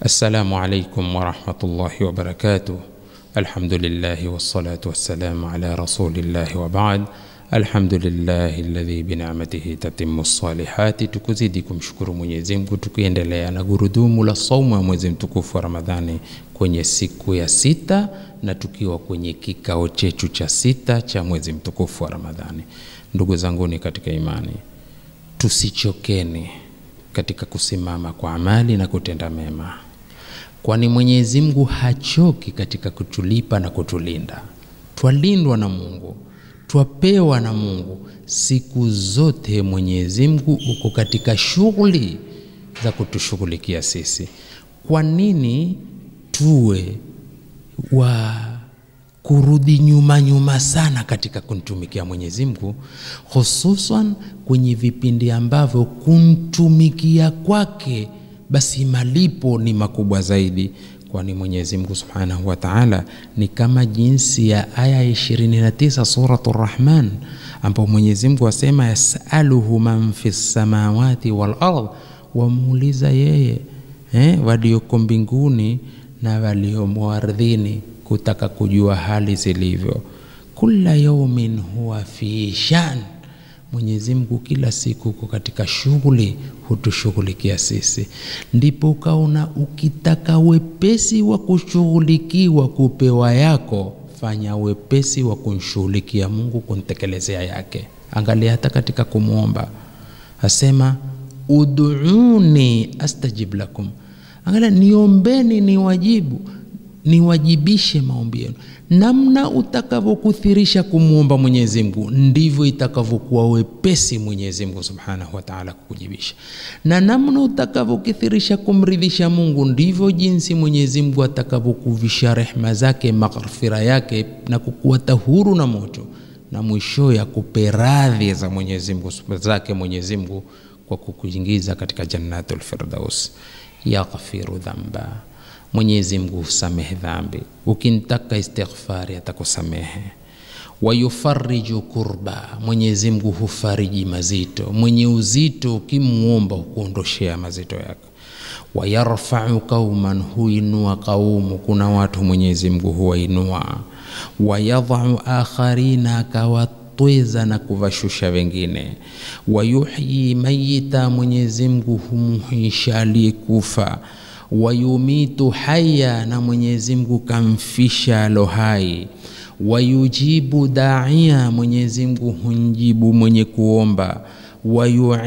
Assalamu alaikum warahmatullahi wabarakatuh. Alhamdulillahi wassalatu wassalamu ala rasulillahi wa baad. Alhamdulillahi alladhi binamatihi tatimu salihati, tukuzidi kumshukuru Mwenyezi Mungu tukiendelea na gurudumu la saumu ya mwezi mtukufu wa Ramadhani kwenye siku ya sita na tukiwa kwenye kikao chetu cha sita cha mwezi mtukufu wa Ramadhani. Ndugu zanguni katika imani, tusichokeni katika kusimama kwa amali na kutenda mema, kwani Mwenyezi Mungu hachoki katika kutulipa na kutulinda. Twalindwa na Mungu, twapewa na Mungu siku zote. Mwenyezi Mungu uko katika shughuli za kutushughulikia sisi. Kwa nini tuwe wa kurudi nyuma nyuma sana katika kumtumikia Mwenyezi Mungu, hususan kwenye vipindi ambavyo kumtumikia kwake basi malipo ni makubwa zaidi, kwani Mwenyezi Mungu Subhanahu wa Ta'ala ni kama jinsi ya aya 29 Suratu Rahman, ambapo Mwenyezi Mungu asema yasaluhu man fi samawati wal ardh, wamuuliza yeye eh, walioko mbinguni na waliomo ardhini kutaka kujua hali zilivyo. Kula yaumin huwa fi shan, Mwenyezi Mungu kila siku uko katika shughuli, hutushughulikia sisi. Ndipo ukaona ukitaka wepesi wa kushughulikiwa kupewa yako, fanya wepesi wa kumshughulikia Mungu kuntekelezea yake. Angalia hata katika kumwomba asema ud'uni astajib lakum, angalia niombeni ni wajibu niwajibishe maombi yenu. Namna utakavyokuthirisha kumwomba Mwenyezi Mungu, ndivyo itakavyokuwa wepesi Mwenyezi Mungu Subhanahu wa Ta'ala kukujibisha, na namna utakavyokithirisha kumridhisha Mungu, ndivyo jinsi Mwenyezi Mungu atakavyokuvisha rehema zake, maghfira yake, na kukuwa huru na moto, na mwisho ya kupe radhi za Mwenyezi Mungu zake Mwenyezi Mungu kwa kukuingiza katika jannatul firdaus. Yaghfiru dhamba Mwenyezi Mungu husamehe dhambi, ukintaka istighfari atakusamehe. Wayufariju kurba, Mwenyezi Mungu hufariji mazito. Mwenye uzito ukimwomba hukuondoshea mazito yake. Wayarfau qauman, huinua kaumu, kuna watu Mwenyezi Mungu huwainua. Wayadhau akharina, akawatweza na kuvashusha wengine. Wayuhyi mayita, Mwenyezi Mungu humhuisha aliyekufa wayumitu haya, na Mwenyezi Mungu kamfisha lohai Wayujibu daia, Mwenyezi Mungu humjibu mwenye kuomba wa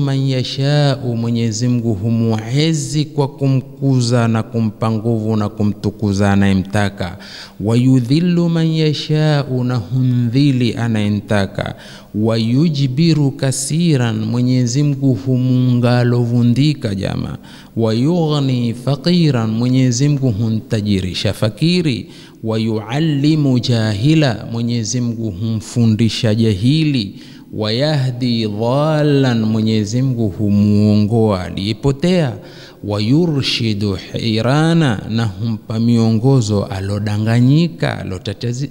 man yashau, Mwenyezi Mungu humuezi kwa kumkuza na kumpa nguvu na kumtukuza anayemtaka. Wa yudhillu man yashau, na humdhili anayemtaka. Wa yujbiru kasiran, Mwenyezi Mungu humungalovundika jama. Wa yughni faqiran, Mungu huntajirisha fakiri wayualimu jahila, Mwenyezi Mungu humfundisha jahili. Wayahdi dhalan, Mwenyezi Mungu humuongoa aliyepotea. Wayurshidu hirana, na humpa miongozo alodanganyika,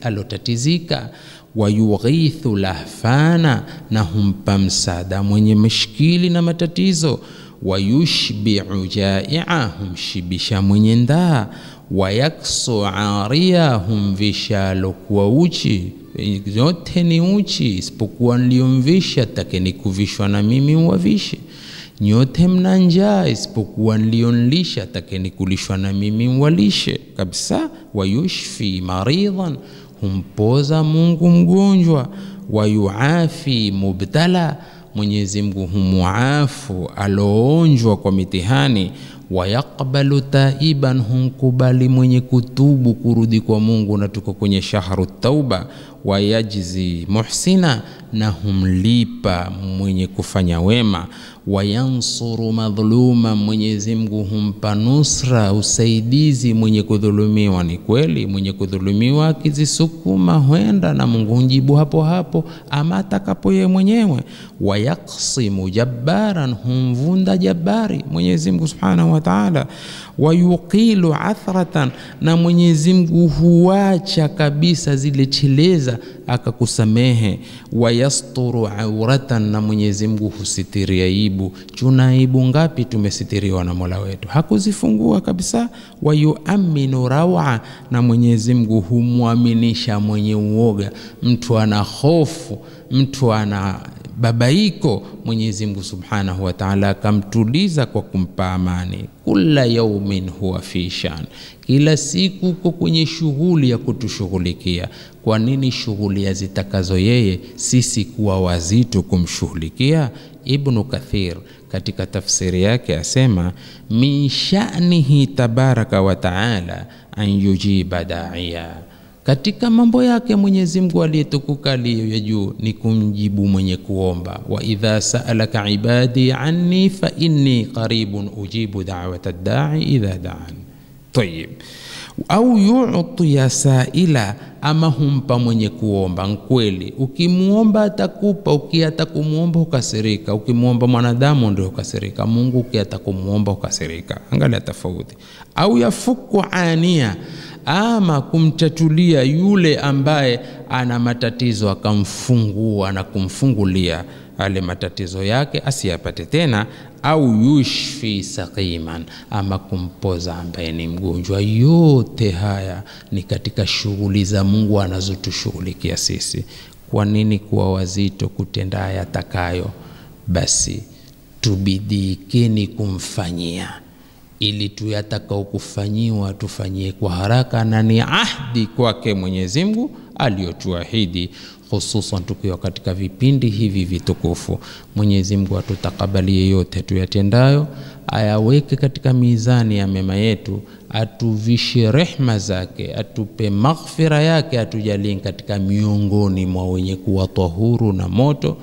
alotatizika. Wayughithu lahfana, na humpa msaada mwenye mishkili na matatizo. Wayushbiu jaia, humshibisha mwenye ndaa wayaksu ariyahum, vishalokuwa uchi vyote ni uchi isipokuwa niliyomvisha, takeni kuvishwa na mimi uwavishe. Nyote mna njaa isipokuwa niliyonlisha, takeni kulishwa na mimi mwalishe kabisa. Wayushfi maridhan, humpoza Mungu mgonjwa. Wayuafi mubtala, Mwenyezi Mungu humuafu aloonjwa kwa mitihani wayaqbalu taiban, hunkubali mwenye kutubu kurudi kwa Mungu, na tuko kwenye shahru tauba. Wayajzi muhsina, na humlipa mwenye kufanya wema wayansuru madhuluma, Mwenyezi Mungu humpa nusra, usaidizi mwenye kudhulumiwa. Ni kweli mwenye kudhulumiwa akizisukuma hwenda na Mungu humjibu hapo hapo, ama atakapo yeye mwenyewe. Wayaksimu jabbaran, humvunda jabari Mwenyezi Mungu subhanahu wa taala wa yuqilu athratan, na Mwenyezi Mungu huacha kabisa zile cheleza akakusamehe. Wa yasturu auratan, na Mwenyezi Mungu husitiri aibu. Tuna aibu ngapi tumesitiriwa na Mola wetu, hakuzifungua kabisa. Wa rawa, na Mwenyezi Mungu humwaminisha mwenye uoga. Mtu ana hofu, mtu ana babaiko Mwenyezi Mungu Subhanahu wa Ta'ala akamtuliza kwa kumpa amani. Kula yaumin huwa fi shan, kila siku uko kwenye shughuli ya kutushughulikia. Kwa nini shughuli azitakazo yeye sisi kuwa wazito kumshughulikia? Ibnu Kathir katika tafsiri yake asema min sha'nihi tabaraka wa ta'ala an yujiba da'iya katika mambo yake Mwenyezi Mungu aliyetukuka ya juu ni kumjibu mwenye kuomba, wa idha saalaka ibadi anni fa inni qaribun ujibu da'wata da'i idha da'an. Tayyib, au yu'tiya saila, ama humpa mwenye kuomba. Nkweli ukimuomba atakupa, ukiata kumuomba ukasirika. Ukimuomba mwanadamu ndio ukasirika, Mungu ukiata kumuomba ukasirika. Angalia tofauti. Au yafuku ania ama kumtatulia yule ambaye ana matatizo akamfungua na kumfungulia ale matatizo yake asiyapate tena, au yushfi saqiman, ama kumpoza ambaye ni mgonjwa. Yote haya ni katika shughuli za Mungu anazotushughulikia sisi. Kwa nini kuwa wazito kutenda takayo Basi tubidiikeni kumfanyia ili tuyatakaokufanyiwa tufanyie kwa haraka, na ni ahdi kwake Mwenyezi Mungu aliyotuahidi, hususan tukiwa katika vipindi hivi vitukufu. Mwenyezi Mungu atutakabalie yote tuyatendayo, ayaweke katika mizani ya mema yetu, atuvishe rehma zake, atupe maghfira yake, atujalie katika miongoni mwa wenye kuwa tahuru na moto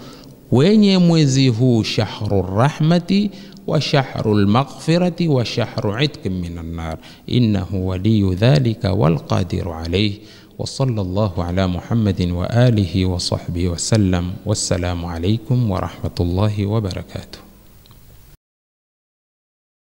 wenye mwezi huu shahru rahmati wa shahru lmaghfirati wa shahru itqin min annar innahu waliyu dhalika walqadiru alayh وصلى الله على محمد وآله وصحبه وسلم والسلام عليكم ورحمة الله وبركاته